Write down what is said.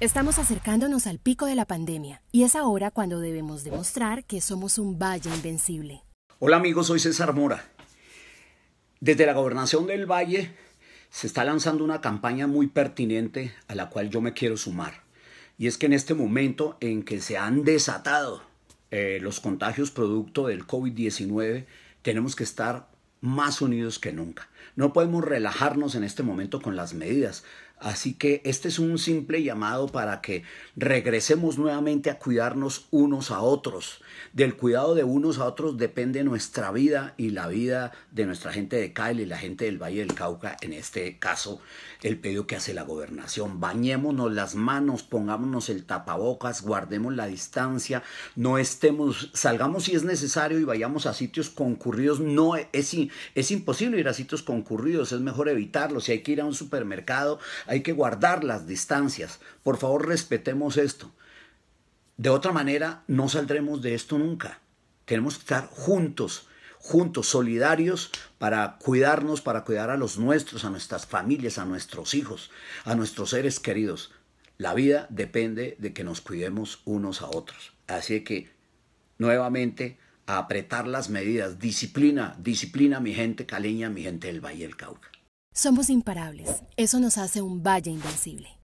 Estamos acercándonos al pico de la pandemia y es ahora cuando debemos demostrar que somos un valle invencible. Hola amigos, soy César Mora. Desde la gobernación del valle se está lanzando una campaña muy pertinente a la cual yo me quiero sumar. Y es que en este momento en que se han desatado eh, los contagios producto del COVID-19, tenemos que estar más unidos que nunca. No podemos relajarnos en este momento con las medidas. Así que este es un simple llamado para que regresemos nuevamente a cuidarnos unos a otros. Del cuidado de unos a otros depende nuestra vida y la vida de nuestra gente de Cali y la gente del Valle del Cauca. En este caso, el pedido que hace la gobernación. Bañémonos las manos, pongámonos el tapabocas, guardemos la distancia, no estemos, salgamos si es necesario y vayamos a sitios concurridos. No es, es imposible ir a sitios concurridos, es mejor evitarlo. Si hay que ir a un supermercado, hay que guardar las distancias. Por favor, respetemos esto. De otra manera, no saldremos de esto nunca. Tenemos que estar juntos, juntos, solidarios, para cuidarnos, para cuidar a los nuestros, a nuestras familias, a nuestros hijos, a nuestros seres queridos. La vida depende de que nos cuidemos unos a otros. Así que, nuevamente, a apretar las medidas. Disciplina, disciplina mi gente caleña, mi gente del Valle del Cauca. Somos imparables. Eso nos hace un valle invencible.